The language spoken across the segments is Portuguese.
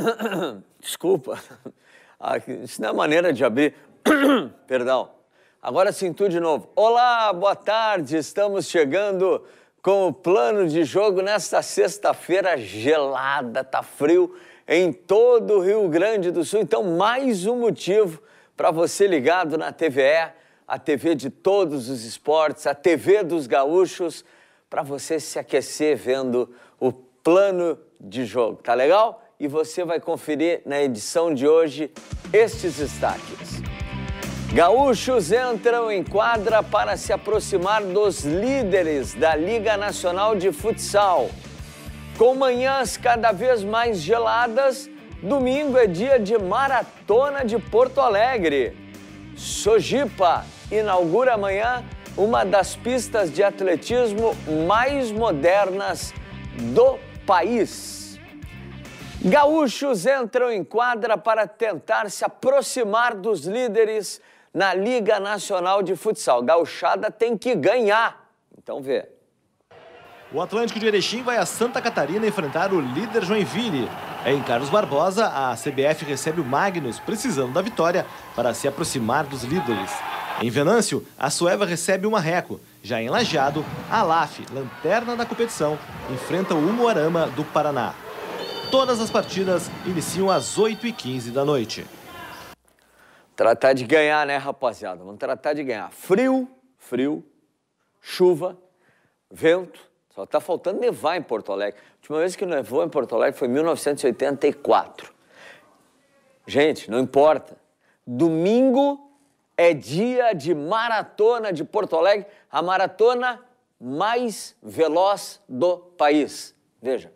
Desculpa. Ah, isso não é maneira de abrir. Perdão. Agora sim, tudo de novo. Olá, boa tarde. Estamos chegando com o plano de jogo nesta sexta-feira gelada. Tá frio em todo o Rio Grande do Sul. Então, mais um motivo para você ligado na TVE, a TV de todos os esportes, a TV dos gaúchos, para você se aquecer vendo o plano de jogo. Tá legal? e você vai conferir na edição de hoje estes destaques. Gaúchos entram em quadra para se aproximar dos líderes da Liga Nacional de Futsal. Com manhãs cada vez mais geladas, domingo é dia de Maratona de Porto Alegre. Sojipa inaugura amanhã uma das pistas de atletismo mais modernas do país. Gaúchos entram em quadra para tentar se aproximar dos líderes na Liga Nacional de Futsal. Gauchada tem que ganhar. Então vê. O Atlântico de Erechim vai a Santa Catarina enfrentar o líder Joinville. Em Carlos Barbosa, a CBF recebe o Magnus, precisando da vitória para se aproximar dos líderes. Em Venâncio, a Sueva recebe o Marreco. Já em Lajeado, a LAF, lanterna da competição, enfrenta o Umuarama do Paraná. Todas as partidas iniciam às 8h15 da noite. Tratar de ganhar, né, rapaziada? Vamos tratar de ganhar. Frio, frio, chuva, vento. Só tá faltando nevar em Porto Alegre. A última vez que nevou em Porto Alegre foi em 1984. Gente, não importa. Domingo é dia de maratona de Porto Alegre, a maratona mais veloz do país. Veja,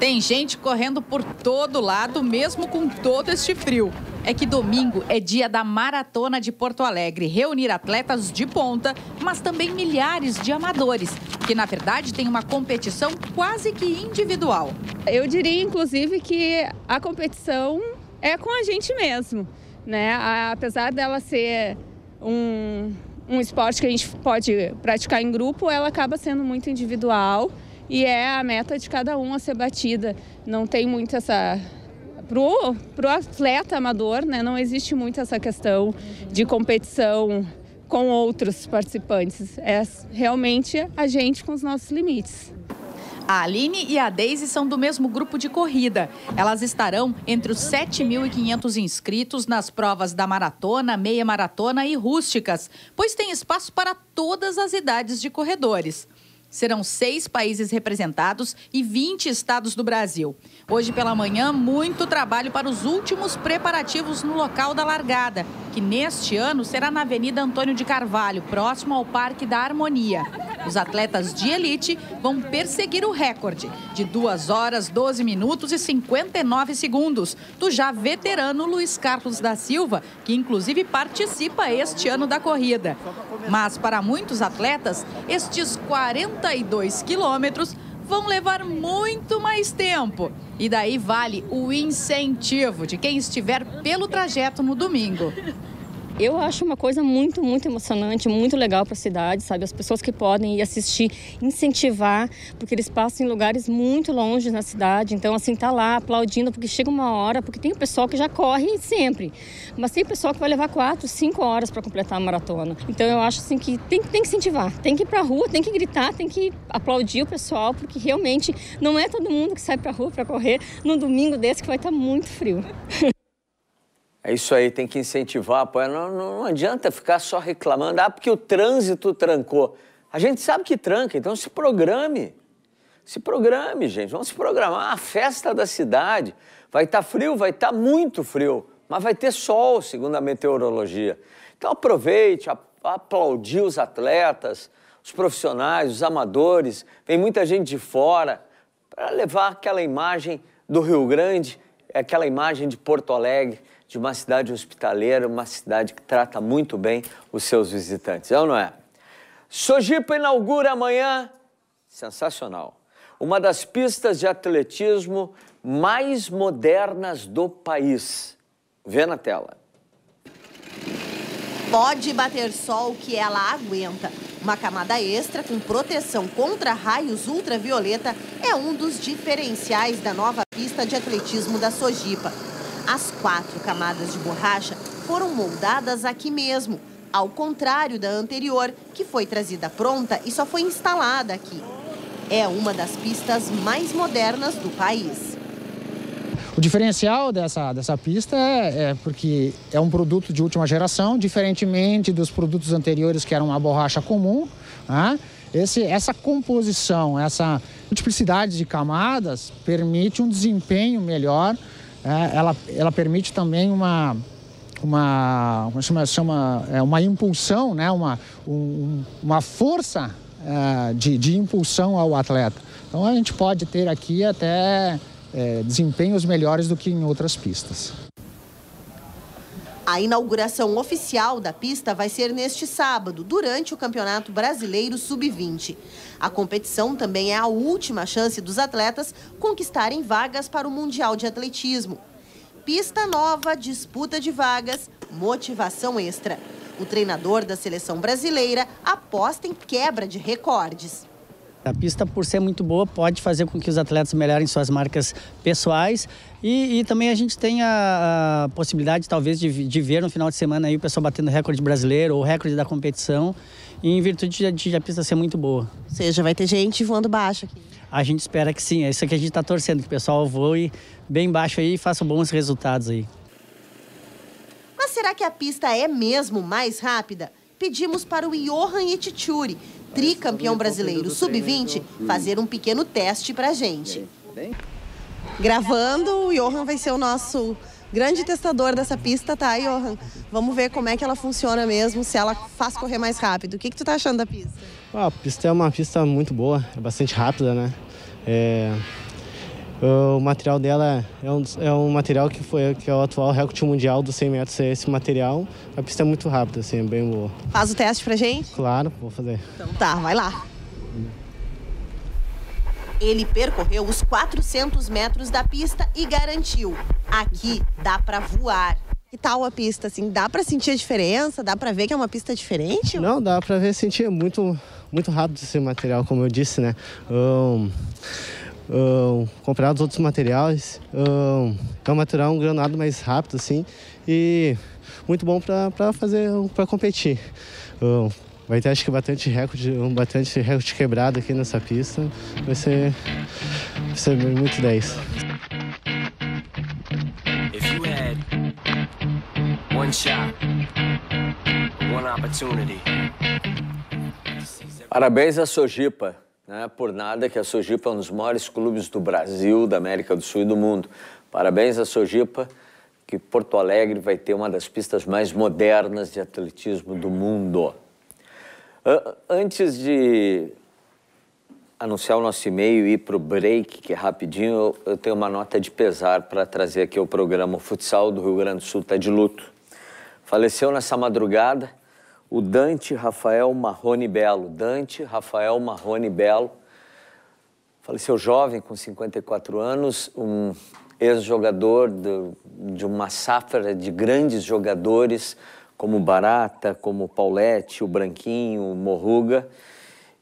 tem gente correndo por todo lado, mesmo com todo este frio. É que domingo é dia da Maratona de Porto Alegre, reunir atletas de ponta, mas também milhares de amadores, que na verdade tem uma competição quase que individual. Eu diria, inclusive, que a competição é com a gente mesmo, né? Apesar dela ser um, um esporte que a gente pode praticar em grupo, ela acaba sendo muito individual e é a meta de cada um a ser batida. Não tem muito essa pro, pro atleta amador, né, não existe muito essa questão de competição com outros participantes. É realmente a gente com os nossos limites. A Aline e a Daisy são do mesmo grupo de corrida. Elas estarão entre os 7.500 inscritos nas provas da maratona, meia maratona e rústicas, pois tem espaço para todas as idades de corredores. Serão seis países representados e 20 estados do Brasil. Hoje pela manhã, muito trabalho para os últimos preparativos no local da largada, que neste ano será na Avenida Antônio de Carvalho, próximo ao Parque da Harmonia. Os atletas de elite vão perseguir o recorde de 2 horas, 12 minutos e 59 segundos do já veterano Luiz Carlos da Silva, que inclusive participa este ano da corrida. Mas para muitos atletas, estes 40 32 quilômetros vão levar muito mais tempo. E daí vale o incentivo de quem estiver pelo trajeto no domingo. Eu acho uma coisa muito, muito emocionante, muito legal para a cidade, sabe? As pessoas que podem ir assistir, incentivar, porque eles passam em lugares muito longe na cidade. Então, assim, tá lá aplaudindo, porque chega uma hora, porque tem o pessoal que já corre sempre. Mas tem o pessoal que vai levar quatro, cinco horas para completar a maratona. Então, eu acho assim que tem, tem que incentivar, tem que ir para a rua, tem que gritar, tem que aplaudir o pessoal, porque realmente não é todo mundo que sai para a rua para correr num domingo desse que vai estar tá muito frio. É isso aí, tem que incentivar, apoiar. Não, não, não adianta ficar só reclamando, ah, porque o trânsito trancou. A gente sabe que tranca, então se programe. Se programe, gente. Vamos se programar. A festa da cidade. Vai estar tá frio, vai estar tá muito frio, mas vai ter sol, segundo a meteorologia. Então aproveite, aplaudir os atletas, os profissionais, os amadores. Vem muita gente de fora para levar aquela imagem do Rio Grande, aquela imagem de Porto Alegre de uma cidade hospitaleira, uma cidade que trata muito bem os seus visitantes, é ou não é? Sojipa inaugura amanhã, sensacional, uma das pistas de atletismo mais modernas do país. Vê na tela. Pode bater sol que ela aguenta. Uma camada extra com proteção contra raios ultravioleta é um dos diferenciais da nova pista de atletismo da Sojipa. As quatro camadas de borracha foram moldadas aqui mesmo, ao contrário da anterior, que foi trazida pronta e só foi instalada aqui. É uma das pistas mais modernas do país. O diferencial dessa, dessa pista é, é, porque é um produto de última geração, diferentemente dos produtos anteriores que eram uma borracha comum. Né? Esse, essa composição, essa multiplicidade de camadas permite um desempenho melhor é, ela, ela permite também uma, uma como é chama, chama é, uma impulsão, né? uma, um, uma força é, de, de impulsão ao atleta. Então a gente pode ter aqui até é, desempenhos melhores do que em outras pistas. A inauguração oficial da pista vai ser neste sábado, durante o Campeonato Brasileiro Sub-20. A competição também é a última chance dos atletas conquistarem vagas para o Mundial de Atletismo. Pista nova, disputa de vagas, motivação extra. O treinador da seleção brasileira aposta em quebra de recordes. A pista, por ser muito boa, pode fazer com que os atletas melhorem suas marcas pessoais e, e também a gente tem a, a possibilidade, talvez, de, de, ver no final de semana aí o pessoal batendo recorde brasileiro ou recorde da competição, em virtude de, de a pista ser muito boa. Ou seja, vai ter gente voando baixo aqui. A gente espera que sim, é isso que a gente está torcendo, que o pessoal voe bem baixo aí e faça bons resultados aí. Mas será que a pista é mesmo mais rápida? Pedimos para o Johan Itichuri, tricampeão brasileiro sub-20, então, hum. fazer um pequeno teste para a gente. Tá Gravando, o Johan vai ser o nosso grande testador dessa pista, tá, Johan? Vamos ver como é que ela funciona mesmo, se ela faz correr mais rápido. O que, que tu tá achando da pista? Ah, a pista é uma pista muito boa, é bastante rápida, né? É, o material dela é um, é um material que foi que é o atual recorde mundial dos 100 metros, é esse material. A pista é muito rápida, assim, é bem boa. Faz o teste pra gente? Claro, vou fazer. Então tá, vai lá. Ele percorreu os 400 metros da pista e garantiu: aqui dá para voar. Que tal a pista, assim? Dá para sentir a diferença? Dá para ver que é uma pista diferente? Não, dá para ver, sentir muito, muito rápido esse material, como eu disse, né? Um uh, comprar os outros materiais. Uh, é um então, material um granado mais rápido, assim, e muito bom para fazer, para competir. Uh, vai ter, acho que, bastante recorde, um bastante recorde quebrado aqui nessa pista. Vai ser, vai ser muito 10. Parabéns à Sojipa. Não é por nada que a Sojipa é um dos maiores clubes do Brasil, da América do Sul e do mundo. Parabéns à Sojipa, que Porto Alegre vai ter uma das pistas mais modernas de atletismo do mundo. Ah, antes de anunciar o nosso e-mail e ir para o break, que é rapidinho, eu tenho uma nota de pesar para trazer aqui ao programa. O futsal do Rio Grande do Sul está de luto. Faleceu nessa madrugada o Dante Rafael Marrone Belo. Dante Rafael Marrone Belo faleceu jovem, com 54 anos, um ex-jogador de, uma safra de grandes jogadores como Barata, como Paulette, o Branquinho, o Morruga.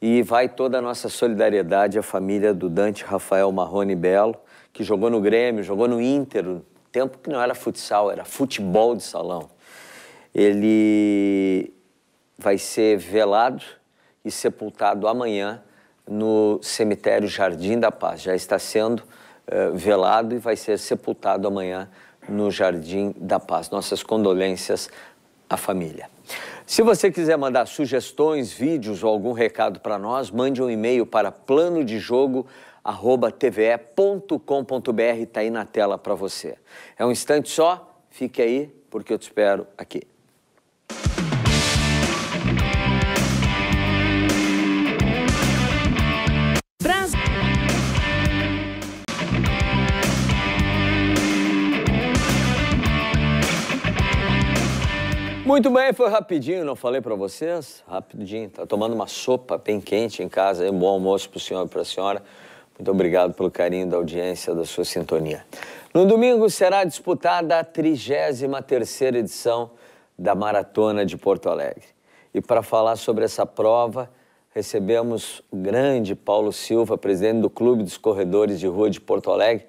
E vai toda a nossa solidariedade à família do Dante Rafael Marrone Belo, que jogou no Grêmio, jogou no Inter, um tempo que não era futsal, era futebol de salão. Ele vai ser velado e sepultado amanhã no cemitério Jardim da Paz. Já está sendo uh, velado e vai ser sepultado amanhã no Jardim da Paz. Nossas condolências à família. Se você quiser mandar sugestões, vídeos ou algum recado para nós, mande um e-mail para plano de jogo tve.com.br está aí na tela para você. É um instante só, fique aí porque eu te espero aqui. Brasil. Muito bem, foi rapidinho, não falei para vocês? Rapidinho, tá tomando uma sopa bem quente em casa, é um bom almoço pro senhor e pra senhora. Muito obrigado pelo carinho da audiência, da sua sintonia. No domingo será disputada a 33 edição da Maratona de Porto Alegre. E para falar sobre essa prova, recebemos o grande Paulo Silva, presidente do Clube dos Corredores de Rua de Porto Alegre.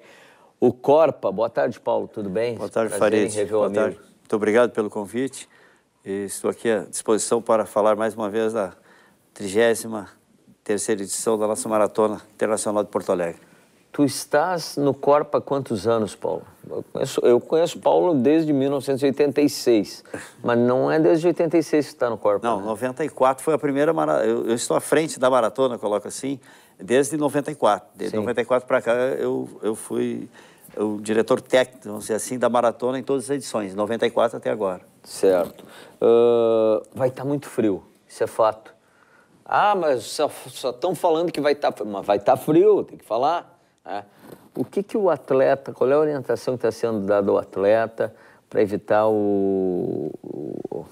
O Corpa, boa tarde, Paulo, tudo bem? Boa tarde, Prazer Farid. Boa tarde. Muito obrigado pelo convite. Estou aqui à disposição para falar mais uma vez da 33ª edição da nossa Maratona Internacional de Porto Alegre. Tu estás no corpo há quantos anos, Paulo? Eu conheço, eu conheço Paulo desde 1986, mas não é desde 86 que está no corpo. Não, né? 94 foi a primeira maratona. Eu, eu, estou à frente da maratona, coloca assim, desde 94. Desde Sim. 94 para cá eu, eu fui o diretor técnico, vamos dizer assim, da maratona em todas as edições, 94 até agora. Certo. Uh, vai estar tá muito frio, isso é fato. Ah, mas só estão falando que vai estar tá, mas vai estar tá frio, tem que falar. É. O que, que o atleta, qual é a orientação que está sendo dada ao atleta para evitar o, o,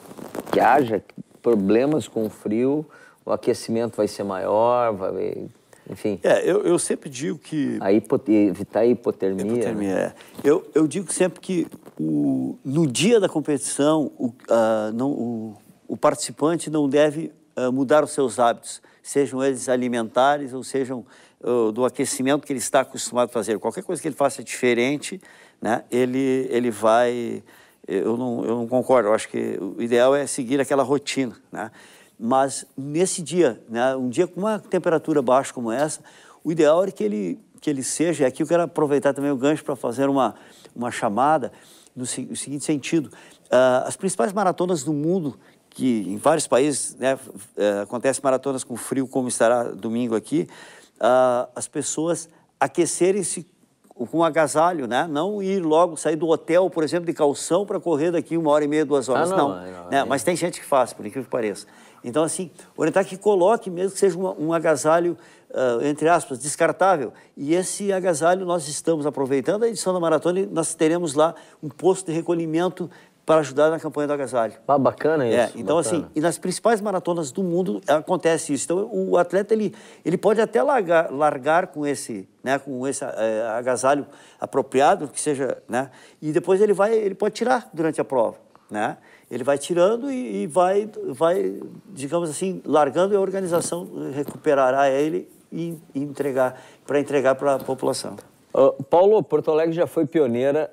que haja problemas com o frio, o aquecimento vai ser maior, vai, enfim. É, eu, eu sempre digo que... A Evitar a hipotermia. Né? hipotermia né? é. eu, eu digo sempre que o, no dia da competição, o, uh, não, o, o participante não deve uh, mudar os seus hábitos, sejam eles alimentares ou sejam do aquecimento que ele está acostumado a fazer. Qualquer coisa que ele faça diferente, né, ele, ele vai. Eu não, eu não concordo. Eu acho que o ideal é seguir aquela rotina. Né? Mas nesse dia, né, um dia com uma temperatura baixa como essa, o ideal é que ele, que ele seja. Aqui eu quero aproveitar também o gancho para fazer uma, uma chamada no, no seguinte sentido: uh, as principais maratonas do mundo que em vários países né, eh, acontece maratonas com frio, como estará domingo aqui, uh, as pessoas aquecerem-se com um agasalho, né? Não ir logo, sair do hotel, por exemplo, de calção para correr daqui uma hora e meia, duas horas. Ah, não, não, não, né? não, Mas tem gente que faz, por incrível que pareça. Então, assim, orientar que coloque mesmo que seja um, um agasalho, uh, entre aspas, descartável. E esse agasalho nós estamos aproveitando a edição da Maratona e nós teremos lá um posto de recolhimento para ajudar na campanha do agasalho. Ah, bacana é, isso. É, então, assim, bacana. assim, e nas principais maratonas do mundo é, acontece isso. Então, o atleta, ele, ele pode até largar, largar com esse, né, com esse é, agasalho apropriado, que seja, né, e depois ele vai, ele pode tirar durante a prova, né? Ele vai tirando e, e vai, vai, digamos assim, largando e a organização recuperará ele e, e entregar, para entregar para a população. Uh, Paulo, Porto Alegre já foi pioneira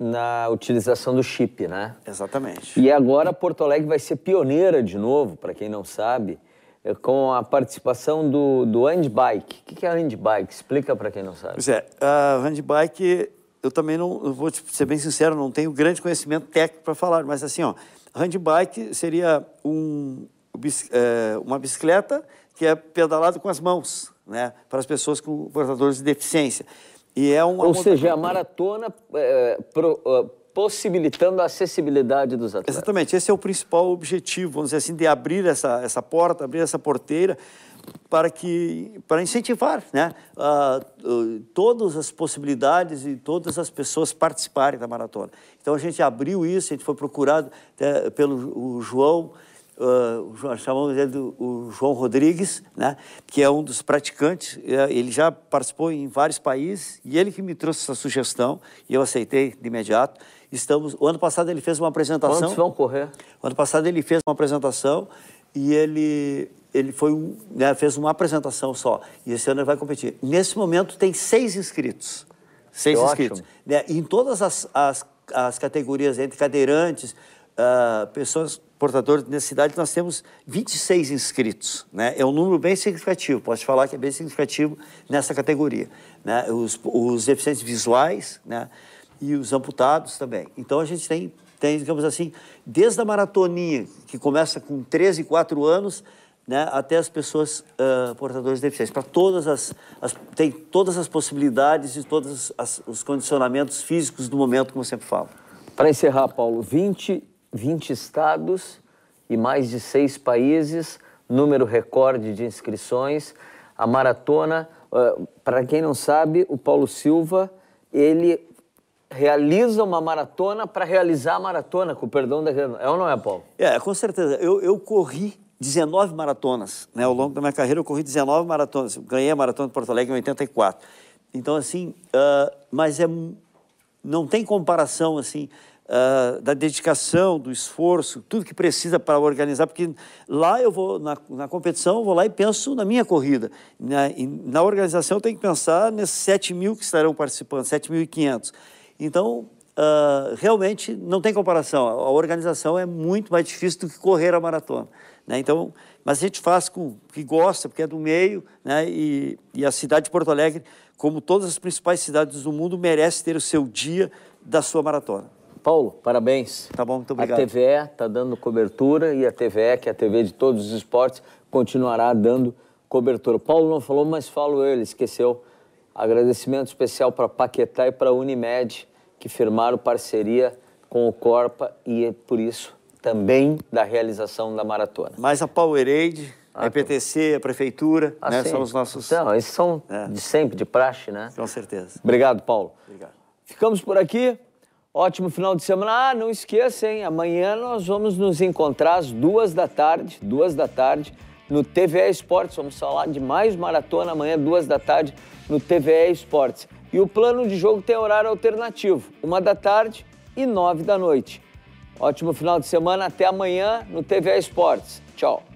na utilização do chip, né? Exatamente. E agora Porto Alegre vai ser pioneira de novo, para quem não sabe, eh, com a participação do, do Handbike. O que é Handbike? Explica para quem não sabe. Pois é, a Handbike, eu também não, eu vou ser bem sincero, não tenho grande conhecimento técnico para falar, mas assim, ó, Handbike seria um, eh, uma bicicleta que é pedalada com as mãos, né? Para as pessoas com portadores de deficiência. E é Ou seja, é a maratona é, pro, uh, possibilitando a acessibilidade dos atletas. Exatamente, esse é o principal objetivo, vamos dizer assim, de abrir essa, essa porta, abrir essa porteira para que para incentivar né uh, uh, todas as possibilidades e todas as pessoas participarem da maratona então a gente abriu isso a gente foi procurado né, pelo João uh, chamamos ele do João Rodrigues, né, que é um dos praticantes. Ah, ele já participou em vários países e ele que me trouxe essa sugestão e eu aceitei de imediato. Estamos. O ano passado ele fez uma apresentação. Quantos vão correr? O ano passado ele fez uma apresentação e ele ele foi um, né, fez uma apresentação só e esse ano ele vai competir. Nesse momento tem seis inscritos, seis que inscritos. Né, em todas as, as, as categorias entre cadeirantes, ah, pessoas portadoras de necessidade, nós temos 26 inscritos. Né? É um número bem significativo, posso falar que é bem significativo nessa categoria. Né? Os, os deficientes visuais né? e os amputados também. Então, a gente tem, tem, digamos assim, desde a maratoninha, que começa com 13, 4 anos, né, até as pessoas uh, ah, portadoras de deficiência. Para todas as, as, tem todas as possibilidades e todos os condicionamentos físicos do momento, como eu sempre falo. Para encerrar, Paulo, 20 20 estados e mais de seis países, número recorde de inscrições. A maratona, eh, para quem não sabe, o Paulo Silva, ele realiza uma maratona para realizar a maratona, com o perdão da... É ou não é, Paulo? É, com certeza. Eu, eu corri 19 maratonas, né? Ao longo da minha carreira eu corri 19 maratonas. Ganhei a maratona de Porto Alegre em 84. Então, assim, uh, mas é... Não tem comparação, assim uh, da dedicação, do esforço, tudo que precisa para organizar, porque lá eu vou, na, na competição, eu vou lá e penso na minha corrida. Na, né? na organização, eu tenho que pensar nesses 7 mil que estarão participando, 7.500. Então, uh, realmente, não tem comparação. A, a organização é muito mais difícil do que correr a maratona. Né? Então, mas a gente faz com que gosta, porque é do meio, né? E, e, a cidade de Porto Alegre, como todas as principais cidades do mundo, merece ter o seu dia da sua maratona. Paulo, parabéns. Tá bom, muito obrigado. A TVE está dando cobertura e a TVE, que é a TV de todos os esportes, continuará dando cobertura. Paulo não falou, mas falo eu, ele esqueceu. Agradecimento especial para Paquetá e para Unimed, que firmaram parceria com o Corpa e é por isso também da realização da maratona. Mas a Powerade, ah, a IPTC, tá. a Prefeitura, ah, né, são os nossos... Não, esses são é. de sempre, de praxe, né? Com certeza. Obrigado, Paulo. Obrigado. Ficamos por aqui. Ótimo final de semana. Ah, não esqueça, hein? Amanhã nós vamos nos encontrar às duas da tarde, duas da tarde, no TVE Esportes. Vamos falar de mais maratona amanhã, duas da tarde, no TVE Esportes. E o plano de jogo tem horário alternativo, uma da tarde e nove da noite. Ótimo final de semana. Até amanhã no TVE Esportes. Tchau.